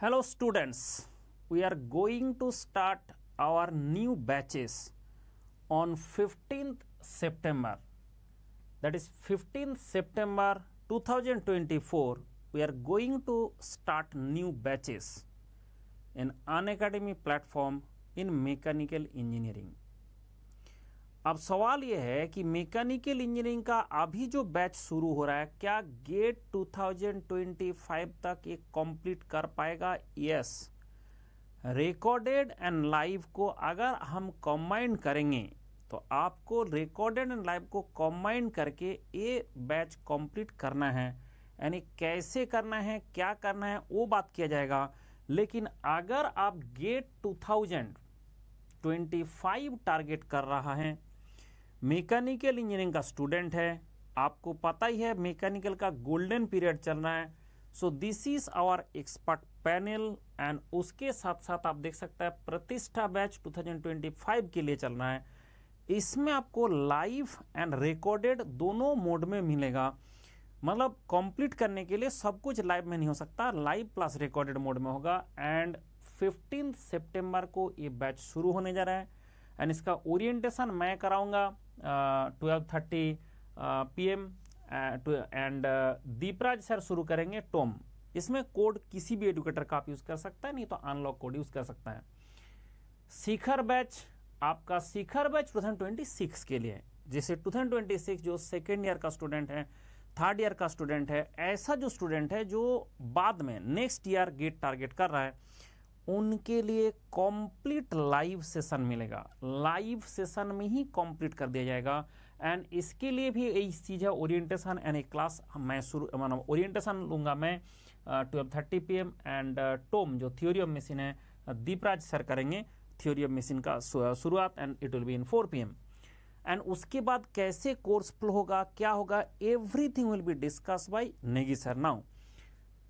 Hello students, we are going to start our new batches on 15th September. That is 15th September 2024, we are going to start new batches in An Academy platform in Mechanical Engineering. अब सवाल यह है कि mechanical engineering का अभी जो batch शुरू हो रहा है क्या गेट 2025 तक ये कंप्लीट कर पाएगा यस रिकॉर्डेड एंड लाइव को अगर हम कंबाइन करेंगे तो आपको रिकॉर्डेड एंड लाइव को कंबाइन करके ये बैच कंप्लीट करना है यानी कैसे करना है क्या करना है वो बात किया जाएगा लेकिन अगर आप गेट 2025 टारगेट कर रहा है मैकेनिकल इंजीनियरिंग का स्टूडेंट है आपको पता ही है मैकेनिकल का गोल्डन पीरियड चल रहा है so this is our expert panel and उसके साथ साथ आप देख सकते हैं प्रतिष्ठा बैच 2025 के लिए चल रहा है इसमें आपको लाइव एंड रिकॉर्डेड दोनों मोड में मिलेगा मतलब कंप्लीट करने के लिए सब कुछ लाइव में नहीं हो सकता लाइव प्लस रिकॉर्डेड मोड में होगा एंड 15 सितंबर को ये बैच शुरू होने जा रहा है एंड इसका ओरिएंटेशन मैं कराऊंगा twelve thirty P M and Deepraj sir शुरू करेंगे टोम इसमें कोड किसी भी एडुकेटर का आप यूज़ कर सकता है नहीं तो अनलॉक कोड यूज़ कर सकता है शिखर बैच आपका शिखर बैच टू के लिए जैसे टू जो सेकेंड ईयर का स्टूडेंट है थर्ड ईयर का स्टूडेंट है ऐसा जो स्टूडेंट है जो बाद में नेक्स्ट ईयर गेट टारगेट कर रहा है उनके लिए कंप्लीट लाइव सेशन मिलेगा लाइव सेशन में ही कंप्लीट कर दिया जाएगा एंड इसके लिए भी यही चीज़ है ओरिएंटेशन एंड एक क्लास मैं शुरू मतलब ओरिएंटेशन लूँगा मैं twelve thirty P M and टोम जो थ्योरी ऑफ मशीन है दीपराज सर करेंगे थ्योरी ऑफ मशीन का शुरुआत and it will be in four P M and उसके बाद कैसे कोर्स फ्लो होगा क्या होगा everything will be discuss by Negi sir now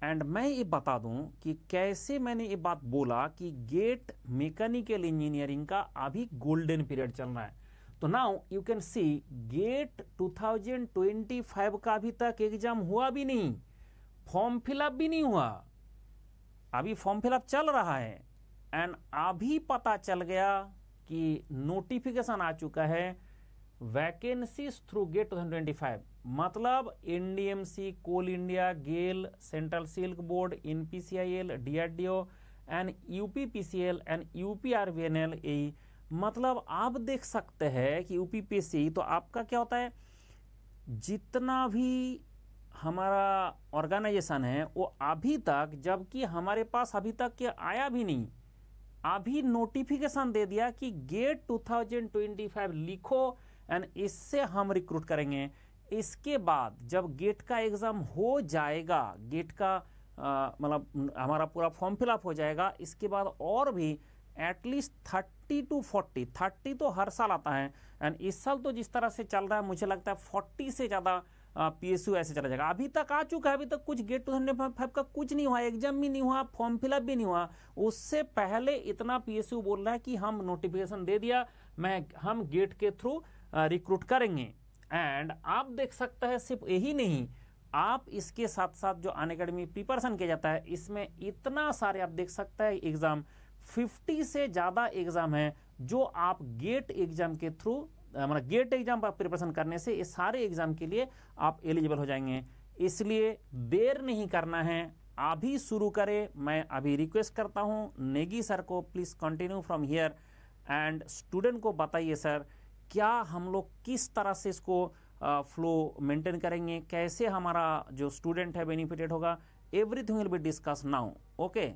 and मैं ये बता दूं कि कैसे मैंने ये बात बोला कि गेट मैकेनिकल इंजीनियरिंग का अभी गोल्डन पीरियड चल रहा है तो now you can see GATE 2025 का अभी तक एग्जाम हुआ भी नहीं फॉर्म फिलअप भी नहीं हुआ अभी फॉर्म फिलअप चल रहा है एंड अभी पता चल गया कि नोटिफिकेशन आ चुका है वैकेंसीज थ्रू गेट 2025 मतलब NDMC Coal India GAIL Central Silk Board NPCIL DRDO and UPPCL and UPRVNL ए मतलब आप देख सकते हैं कि यूपीपीसी तो आपका क्या होता है जितना भी हमारा ऑर्गेनाइजेशन है वो अभी तक जबकि हमारे पास अभी तक के आया भी नहीं अभी नोटिफिकेशन दे दिया कि गेट 2025 लिखो एंड इससे हम रिक्रूट करेंगे इसके बाद जब गेट का एग्ज़ाम हो जाएगा गेट का मतलब हमारा पूरा फॉर्म फिलअप हो जाएगा इसके बाद और भी at least thirty to forty thirty तो हर साल आता है एंड इस साल तो जिस तरह से चल रहा है मुझे लगता है फोर्टी से ज़्यादा पी एस यू ऐसे चला जाएगा अभी तक आ चुका है अभी तक कुछ गेट टू हंड्रेड फाइव का कुछ नहीं हुआ एग्जाम भी नहीं हुआ फॉर्म फिलअप भी नहीं हुआ उससे पहले इतना पी एस यू बोल रहा है कि हम नोटिफिकेशन दे दिया मैं हम गेट के थ्रू रिक्रूट करेंगे एंड आप देख सकते हैं सिर्फ यही नहीं आप इसके साथ साथ जो अन अकेडमी प्रिपरेशन किया जाता है इसमें इतना सारे आप देख सकते हैं एग्ज़ाम 50 से ज़्यादा एग्ज़ाम है जो आप गेट एग्ज़ाम के थ्रू मतलब गेट एग्ज़ाम पर प्रिपरेशन करने से ये सारे एग्ज़ाम के लिए आप एलिजिबल हो जाएंगे इसलिए देर नहीं करना है अभी शुरू करें मैं अभी रिक्वेस्ट करता हूँ नेगी सर को please continue from here and student को बताइए सर क्या हम लोग किस तरह से इसको फ्लो uh, मेंटेन करेंगे कैसे हमारा जो स्टूडेंट है बेनिफिटेड होगा everything will be discuss now okay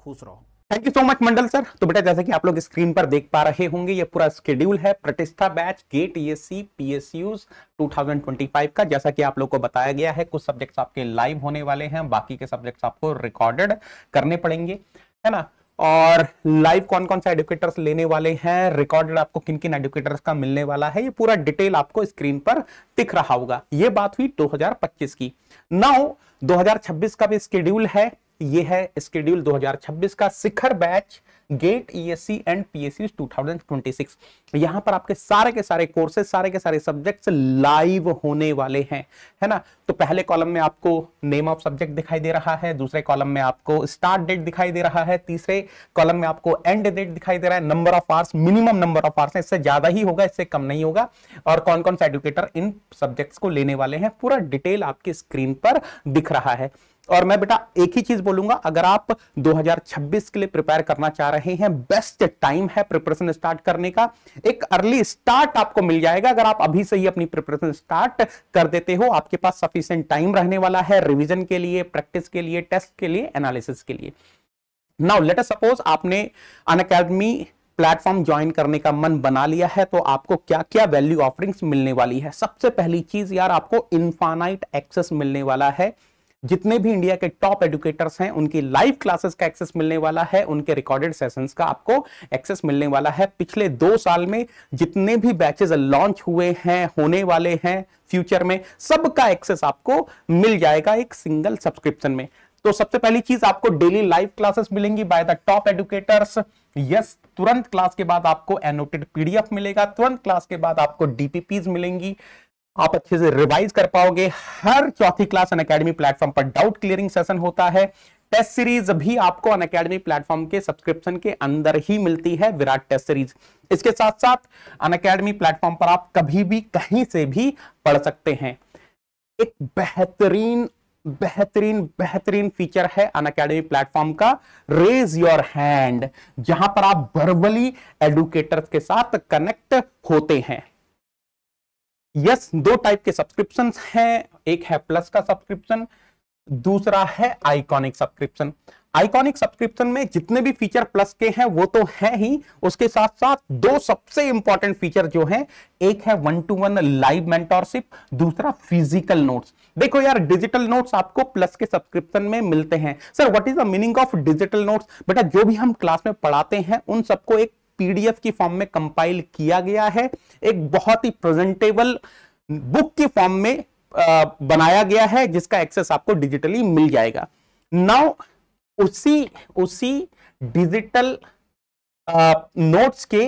खुश रहो thank you so much Mandal sir तो बेटा जैसे कि आप लोग स्क्रीन पर देख पा रहे होंगे ये पूरा स्केड्यूल है प्रतिष्ठा बैच गेट ईएससी पीएसयूज 2025 का जैसा कि आप लोग को बताया गया है कुछ सब्जेक्ट्स आपके लाइव होने वाले हैं बाकी के सब्जेक्ट्स आपको रिकॉर्डेड करने पड़ेंगे है ना और लाइव कौन कौन से एडुकेटर्स लेने वाले हैं रिकॉर्डेड आपको किन किन एडुकेटर्स का मिलने वाला है ये पूरा डिटेल आपको स्क्रीन पर दिख रहा होगा ये बात हुई 2025 की नाउ 2026 का भी स्केड्यूल है ये है स्केड्यूल 2026 का Shikhar batch GATE ESC and PSC 2026 यहां पर आपके सारे के सारे कोर्सेज सारे के सारे सब्जेक्ट्स लाइव होने वाले हैं है ना तो पहले कॉलम में आपको नेम ऑफ सब्जेक्ट दिखाई दे रहा है दूसरे कॉलम में आपको स्टार्ट डेट दिखाई दे रहा है तीसरे कॉलम में आपको एंड डेट दिखाई दे रहा है number of hours minimum number of hours इससे ज्यादा ही होगा इससे कम नहीं होगा और कौन कौन सा एडुकेटर इन सब्जेक्ट्स को लेने वाले हैं पूरा डिटेल आपकी स्क्रीन पर दिख रहा है और मैं बेटा एक ही चीज बोलूंगा अगर आप 2026 के लिए प्रिपेयर करना चाह रहे हैं बेस्ट टाइम है प्रिपरेशन स्टार्ट करने का एक अर्ली स्टार्ट आपको मिल जाएगा अगर आप अभी से ही अपनी प्रिपरेशन स्टार्ट कर देते हो आपके पास सफिशियंट टाइम रहने वाला है रिविजन के लिए प्रैक्टिस के लिए टेस्ट के लिए एनालिसिस के लिए नाउ लेट सपोज आपने अन अकेडमी प्लेटफॉर्म ज्वाइन करने का मन बना लिया है तो आपको क्या क्या वैल्यू ऑफरिंग्स मिलने वाली है सबसे पहली चीज यार आपको इनफाइनाइट एक्सेस मिलने वाला है जितने भी इंडिया के टॉप एडुकेटर्स हैं उनकी लाइव क्लासेस का एक्सेस मिलने वाला है उनके रिकॉर्डेड सेशंस का आपको एक्सेस मिलने वाला है पिछले दो साल में जितने भी बैचेज लॉन्च हुए हैं होने वाले हैं फ्यूचर में सबका एक्सेस आपको मिल जाएगा एक सिंगल सब्सक्रिप्शन में तो सबसे पहली चीज आपको डेली लाइव क्लासेस मिलेंगी by the top educators yes तुरंत क्लास के बाद आपको एनोटेड पीडीएफ मिलेगा तुरंत क्लास के बाद आपको डीपीपीज मिलेंगी आप अच्छे से रिवाइज कर पाओगे हर चौथी क्लास अन अकेडमी प्लेटफॉर्म पर डाउट क्लियरिंग सेशन होता है टेस्ट सीरीज भी आपको अन अकेडमी प्लेटफॉर्म के सब्सक्रिप्शन के अंदर ही मिलती है विराट टेस्ट सीरीज इसके साथ साथ अन अकेडमी प्लेटफॉर्म पर आप कभी भी कहीं से भी पढ़ सकते हैं एक बेहतरीन बेहतरीन बेहतरीन फीचर है अन अकेडमी प्लेटफॉर्म का रेज योर हैंड जहां पर आप बर्बली एडुकेटर्स के साथ कनेक्ट होते हैं यस दो टाइप के सब्सक्रिप्शन हैं एक है प्लस का सब्सक्रिप्शन दूसरा है आइकॉनिक सब्सक्रिप्शन आइकॉनिक सब्सक्रिप्शन में जितने भी फीचर प्लस के हैं वो तो है ही उसके साथ साथ दो सबसे इंपॉर्टेंट फीचर जो हैं एक है one to one live mentorship दूसरा फिजिकल नोट्स देखो यार डिजिटल नोट्स आपको प्लस के सब्सक्रिप्शन में मिलते हैं sir what is the meaning of digital notes बेटा जो भी हम क्लास में पढ़ाते हैं उन सबको एक पीडीएफ की फॉर्म में कंपाइल किया गया है एक बहुत ही प्रेजेंटेबल बुक की फॉर्म में आ, बनाया गया है जिसका एक्सेस आपको डिजिटली मिल जाएगा नाउ उसी उसी डिजिटल नोट्स के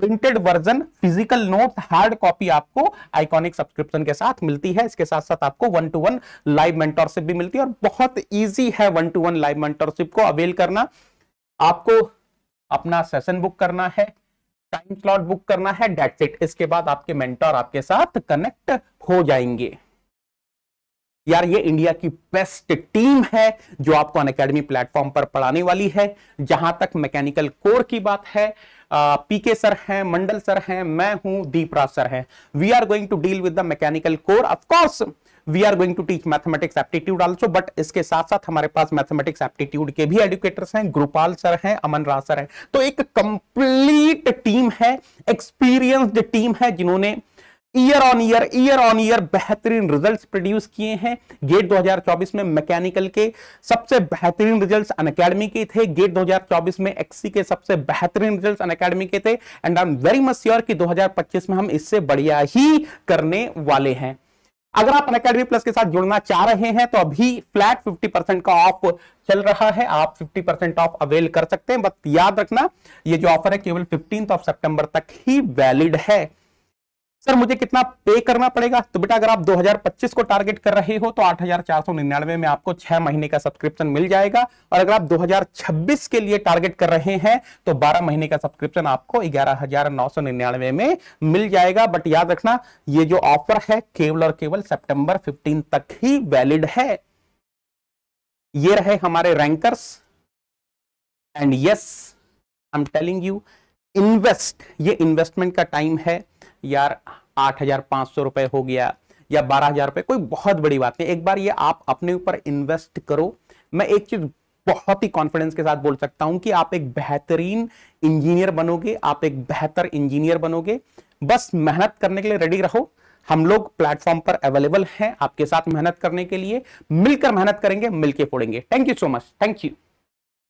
printed version physical note hard copy आपको आइकॉनिक सब्सक्रिप्शन के साथ मिलती है इसके साथ साथ आपको one to one live mentorship भी मिलती है और बहुत इजी है one to one live mentorship को अवेल करना आपको अपना सेशन बुक करना है टाइम स्लॉट बुक करना है डेट्स इट इसके बाद आपके मेंटर आपके साथ कनेक्ट हो जाएंगे यार ये इंडिया की बेस्ट टीम है जो आपको अन अकेडमी प्लेटफॉर्म पर पढ़ाने वाली है जहां तक मैकेनिकल कोर की बात है पीके सर हैं मंडल सर हैं मैं हूं दीपराज सर हैं we are going to deal with the mechanical core of course we are going to teach mathematics aptitude also but इसके साथ साथ हमारे पास मैथमेटिक्स एप्टीट्यूड के भी एडुकेटर्स हैं ग्रुपाल सर हैं अमन राज सर हैं तो एक कंप्लीट टीम है एक्सपीरियंस्ड टीम है जिन्होंने year on year year on year बेहतरीन रिजल्ट्स प्रोड्यूस किए हैं गेट 2024 में मैकेनिकल के सबसे बेहतरीन रिजल्ट्स अन के थे गेट 2024 में एक्ससी के सबसे बेहतरीन रिजल्ट्स अन के थे and I am very much sure कि 2025 में हम इससे बढ़िया ही करने वाले हैं अगर आप अनकेडमी प्लस के साथ जुड़ना चाह रहे हैं तो अभी फ्लैट 50 परसेंट का ऑफ चल रहा है आप 50 परसेंट ऑफ अवेल कर सकते हैं बट याद रखना ये जो ऑफर है केवल 15th ऑफ सितंबर तक ही वैलिड है सर मुझे कितना पे करना पड़ेगा तो बेटा अगर आप 2025 को टारगेट कर रहे हो तो 8,499 में आपको छह महीने का सब्सक्रिप्शन मिल जाएगा और अगर आप 2026 के लिए टारगेट कर रहे हैं तो 12 महीने का सब्सक्रिप्शन आपको 11,999 में मिल जाएगा बट याद रखना ये जो ऑफर है केवल और केवल सेप्टेंबर फिफ्टीन तक ही वैलिड है ये रहे हमारे rankers and yes I am telling you invest ये इन्वेस्टमेंट का टाइम है यार आठ हजार पांच सौ रुपए हो गया या बारह हजार रुपये कोई बहुत बड़ी बात नहीं एक बार ये आप अपने ऊपर इन्वेस्ट करो मैं एक चीज बहुत ही कॉन्फिडेंस के साथ बोल सकता हूं कि आप एक बेहतरीन इंजीनियर बनोगे आप एक बेहतर इंजीनियर बनोगे बस मेहनत करने के लिए रेडी रहो हम लोग प्लेटफॉर्म पर अवेलेबल हैं आपके साथ मेहनत करने के लिए मिलकर मेहनत करेंगे मिलके फोड़ेंगे thank you so much thank you